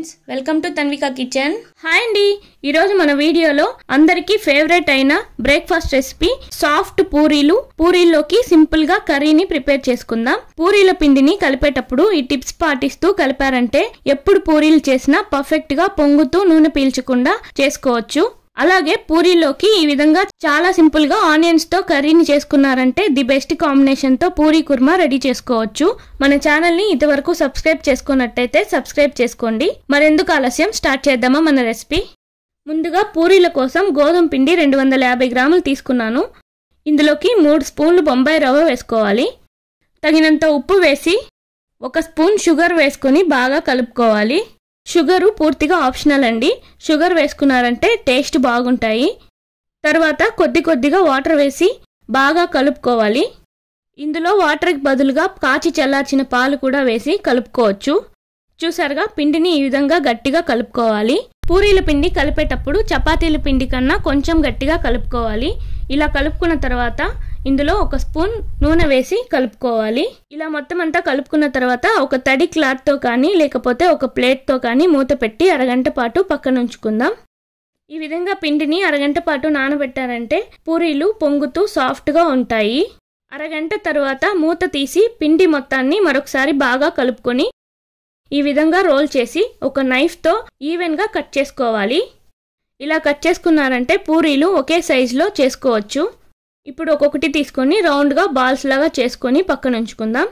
friends welcome to Tanvika kitchen hi అండి ఈరోజు మన వీడియోలో అందరికీ ఫేవరెట్ అయిన బ్రేక్ఫాస్ట్ రెసిపీ సాఫ్ట్ పూరీలు పూరీల్లోకి సింపుల్గా కర్రీని ప్రిపేర్ చేసుకుందాం పూరీల పిండిని కలిపేటప్పుడు ఈ టిప్స్ పాటిస్తూ కలిపారంటే ఎప్పుడు పూరీలు చేసినా పర్ఫెక్ట్గా పొంగుతూ నూనె పీల్చకుండా చేసుకోవచ్చు అలాగే పూరీలోకి ఈ విధంగా చాలా సింపుల్గా తో కర్రీని చేసుకున్నారంటే ది బెస్ట్ కాంబినేషన్తో పూరీ కుర్మా రెడీ చేసుకోవచ్చు మన ని ఇంతవరకు సబ్స్క్రైబ్ చేసుకున్నట్టయితే సబ్స్క్రైబ్ చేసుకోండి మరెందుకు ఆలస్యం స్టార్ట్ చేద్దామా మన రెసిపీ ముందుగా పూరీల కోసం గోధుమ పిండి రెండు వందల యాభై గ్రాములు తీసుకున్నాను ఇందులోకి మూడు స్పూన్లు బొంబాయి రవ్వ వేసుకోవాలి తగినంత ఉప్పు వేసి ఒక స్పూన్ షుగర్ వేసుకొని బాగా కలుపుకోవాలి షుగరు పూర్తిగా ఆప్షనల్ అండి షుగర్ వేసుకున్నారంటే టేస్ట్ బాగుంటాయి తర్వాత కొద్ది కొద్దిగా వాటర్ వేసి బాగా కలుపుకోవాలి ఇందులో వాటర్కి బదులుగా కాచి చల్లార్చిన పాలు కూడా వేసి కలుపుకోవచ్చు చూసారుగా పిండిని ఈ విధంగా గట్టిగా కలుపుకోవాలి పూరీల పిండి కలిపేటప్పుడు చపాతీల పిండి కన్నా కొంచెం గట్టిగా కలుపుకోవాలి ఇలా కలుపుకున్న తర్వాత ఇందులో ఒక స్పూన్ నూనె వేసి కలుపుకోవాలి ఇలా మొత్తం అంతా కలుపుకున్న తర్వాత ఒక తడి క్లాత్తో కానీ లేకపోతే ఒక ప్లేట్తో కానీ మూత పెట్టి అరగంట పాటు పక్కన ఉంచుకుందాం ఈ విధంగా పిండిని అరగంట పాటు నానబెట్టారంటే పూరీలు పొంగుతూ సాఫ్ట్గా ఉంటాయి అరగంట తర్వాత మూత తీసి పిండి మొత్తాన్ని మరొకసారి బాగా కలుపుకొని ఈ విధంగా రోల్ చేసి ఒక నైఫ్తో ఈవెన్గా కట్ చేసుకోవాలి ఇలా కట్ చేసుకున్నారంటే పూరీలు ఒకే సైజులో చేసుకోవచ్చు ఇప్పుడు ఒక్కొక్కటి తీసుకొని రౌండ్గా బాల్స్ లాగా చేసుకొని పక్కన ఉంచుకుందాం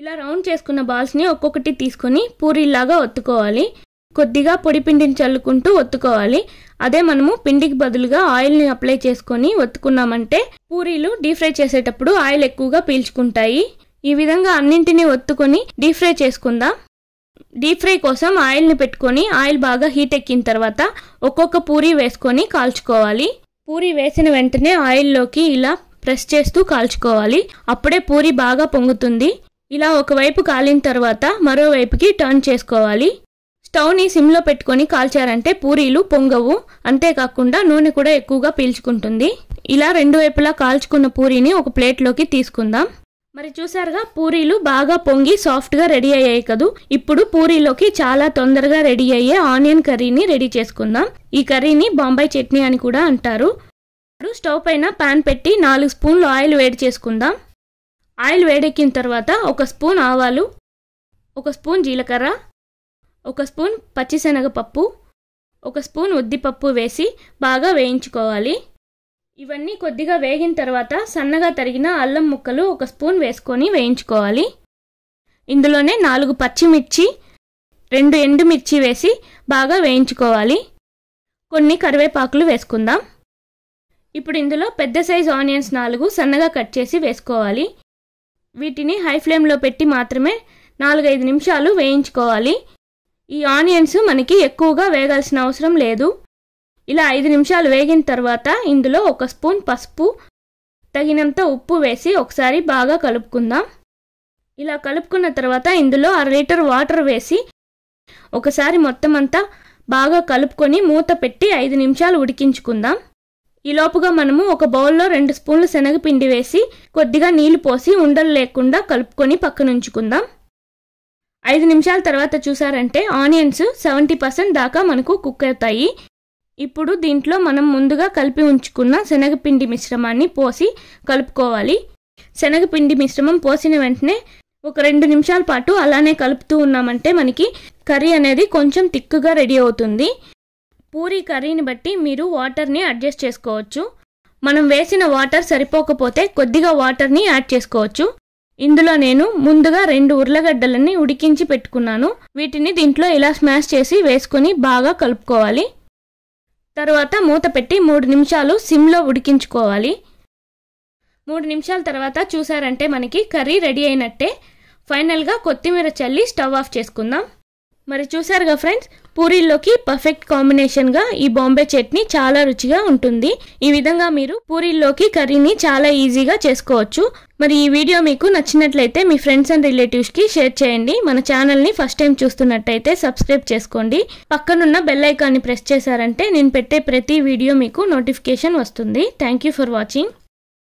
ఇలా రౌండ్ చేసుకున్న బాల్స్ని ఒక్కొక్కటి తీసుకొని పూరీలాగా ఒత్తుకోవాలి కొద్దిగా పొడి పిండిని చల్లుకుంటూ ఒత్తుకోవాలి అదే మనము పిండికి బదులుగా ఆయిల్ని అప్లై చేసుకొని ఒత్తుకున్నామంటే పూరీలు డీప్ ఫ్రై చేసేటప్పుడు ఆయిల్ ఎక్కువగా పీల్చుకుంటాయి ఈ విధంగా అన్నింటినీ ఒత్తుకొని డీప్ ఫ్రై చేసుకుందాం డీప్ ఫ్రై కోసం ఆయిల్ని పెట్టుకొని ఆయిల్ బాగా హీట్ ఎక్కిన తర్వాత ఒక్కొక్క పూరీ వేసుకొని కాల్చుకోవాలి పూరి వేసిన వెంటనే ఆయిల్లోకి ఇలా ప్రెస్ చేస్తూ కాల్చుకోవాలి అప్పుడే పూరి బాగా పొంగుతుంది ఇలా ఒకవైపు కాలిన తర్వాత మరోవైపుకి టర్న్ చేసుకోవాలి స్టవ్ని సిమ్లో పెట్టుకొని కాల్చారంటే పూరీలు పొంగవు అంతేకాకుండా నూనె కూడా ఎక్కువగా పీల్చుకుంటుంది ఇలా రెండు వైపులా కాల్చుకున్న పూరీని ఒక ప్లేట్లోకి తీసుకుందాం మరి చూసారుగా పూరీలు బాగా పొంగి సాఫ్ట్గా రెడీ అయ్యాయి కదూ ఇప్పుడు పూరీలోకి చాలా తొందరగా రెడీ అయ్యే ఆనియన్ కర్రీని రెడీ చేసుకుందాం ఈ కర్రీని బాంబాయి చట్నీ అని కూడా అంటారు ఇప్పుడు స్టవ్ పైన పాన్ పెట్టి నాలుగు స్పూన్లు ఆయిల్ వేడి చేసుకుందాం ఆయిల్ వేడెక్కిన తర్వాత ఒక స్పూన్ ఆవాలు ఒక స్పూన్ జీలకర్ర ఒక స్పూన్ పచ్చిశనగపప్పు ఒక స్పూన్ ఉద్దిపప్పు వేసి బాగా వేయించుకోవాలి ఇవన్నీ కొద్దిగా వేగిన తర్వాత సన్నగా తరిగిన అల్లం ముక్కలు ఒక స్పూన్ వేసుకొని వేయించుకోవాలి ఇందులోనే నాలుగు పచ్చిమిర్చి రెండు ఎండుమిర్చి వేసి బాగా వేయించుకోవాలి కొన్ని కరివేపాకులు వేసుకుందాం ఇప్పుడు ఇందులో పెద్ద సైజు ఆనియన్స్ నాలుగు సన్నగా కట్ చేసి వేసుకోవాలి వీటిని హై ఫ్లేమ్లో పెట్టి మాత్రమే నాలుగైదు నిమిషాలు వేయించుకోవాలి ఈ ఆనియన్స్ మనకి ఎక్కువగా వేగాల్సిన అవసరం లేదు ఇలా ఐదు నిమిషాలు వేగిన తర్వాత ఇందులో ఒక స్పూన్ పసుపు తగినంత ఉప్పు వేసి ఒకసారి బాగా కలుపుకుందాం ఇలా కలుపుకున్న తర్వాత ఇందులో అర లీటర్ వాటర్ వేసి ఒకసారి మొత్తం అంతా బాగా కలుపుకొని మూత పెట్టి ఐదు నిమిషాలు ఉడికించుకుందాం ఈలోపుగా మనము ఒక బౌల్లో రెండు స్పూన్లు శనగపిండి వేసి కొద్దిగా నీళ్లు పోసి ఉండలు లేకుండా కలుపుకొని పక్కనుంచుకుందాం ఐదు నిమిషాల తర్వాత చూసారంటే ఆనియన్స్ సెవెంటీ పర్సెంట్ దాకా మనకు కుక్ అవుతాయి ఇప్పుడు దీంట్లో మనం ముందుగా కలిపి ఉంచుకున్న శనగపిండి మిశ్రమాన్ని పోసి కలుపుకోవాలి శనగపిండి మిశ్రమం పోసిన వెంటనే ఒక రెండు నిమిషాల పాటు అలానే కలుపుతూ ఉన్నామంటే మనకి కర్రీ అనేది కొంచెం తిక్కుగా రెడీ అవుతుంది పూరి కర్రీని బట్టి మీరు వాటర్ని అడ్జస్ట్ చేసుకోవచ్చు మనం వేసిన వాటర్ సరిపోకపోతే కొద్దిగా వాటర్ని యాడ్ చేసుకోవచ్చు ఇందులో నేను ముందుగా రెండు ఉర్లగడ్డలని ఉడికించి పెట్టుకున్నాను వీటిని దీంట్లో ఇలా స్మాష్ చేసి వేసుకొని బాగా కలుపుకోవాలి తర్వాత మూత పెట్టి మూడు నిమిషాలు సిమ్లో ఉడికించుకోవాలి మూడు నిమిషాల తర్వాత చూసారంటే మనకి కర్రీ రెడీ అయినట్టే ఫైనల్గా కొత్తిమీర చల్లి స్టవ్ ఆఫ్ చేసుకుందాం మరి చూసారుగా ఫ్రెండ్స్ పూరీల్లోకి పర్ఫెక్ట్ కాంబినేషన్గా ఈ బాంబే చట్నీ చాలా రుచిగా ఉంటుంది ఈ విధంగా మీరు పూరీల్లోకి కర్రీని చాలా ఈజీగా చేసుకోవచ్చు మరి ఈ వీడియో మీకు నచ్చినట్లయితే మీ ఫ్రెండ్స్ అండ్ రిలేటివ్స్కి షేర్ చేయండి మన ఛానల్ని ఫస్ట్ టైం చూస్తున్నట్టయితే సబ్స్క్రైబ్ చేసుకోండి పక్కనున్న బెల్లైకాన్ని ప్రెస్ చేశారంటే నేను పెట్టే ప్రతి వీడియో మీకు నోటిఫికేషన్ వస్తుంది థ్యాంక్ ఫర్ వాచింగ్